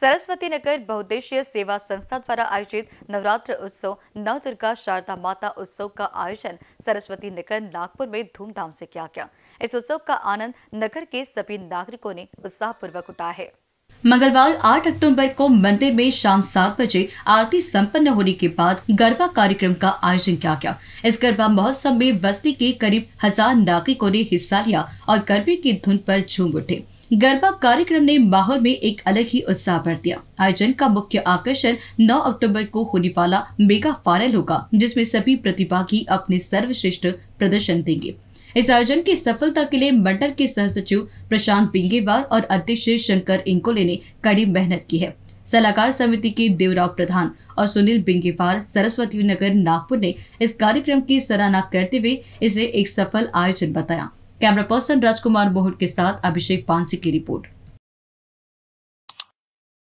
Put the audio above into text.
सरस्वती नगर बहुद्देशीय सेवा संस्था द्वारा आयोजित नवरात्र उत्सव नव दुर्गा शारदा माता उत्सव का आयोजन सरस्वती नगर नागपुर में धूमधाम से किया गया इस उत्सव का आनंद नगर के सभी नागरिकों ने उत्साह पूर्वक उठाया है मंगलवार 8 अक्टूबर को मंदिर में शाम सात बजे आरती संपन्न होने के बाद गरबा कार्यक्रम का आयोजन किया गया इस गरबा महोत्सव में बस्ती के करीब हजार नागरिकों ने हिस्सा लिया और गरबे की धुन पर झूम उठे गरबा कार्यक्रम ने माहौल में एक अलग ही उत्साह भर दिया आयोजन का मुख्य आकर्षण 9 अक्टूबर को होने वाला मेगा फाइनल होगा जिसमें सभी प्रतिभागी अपने सर्वश्रेष्ठ प्रदर्शन देंगे इस आयोजन की सफलता के लिए मंडल के सह सचिव प्रशांत पिंगेवार और अध्यक्ष शंकर इंकोले ने कड़ी मेहनत की है सलाहकार समिति के देवराव प्रधान और सुनील बिंगेवार सरस्वती नगर नागपुर ने इस कार्यक्रम की सराहना करते हुए इसे एक सफल आयोजन बताया कैमरा पर्सन राजकुमार बोहट के साथ अभिषेक पांसी की रिपोर्ट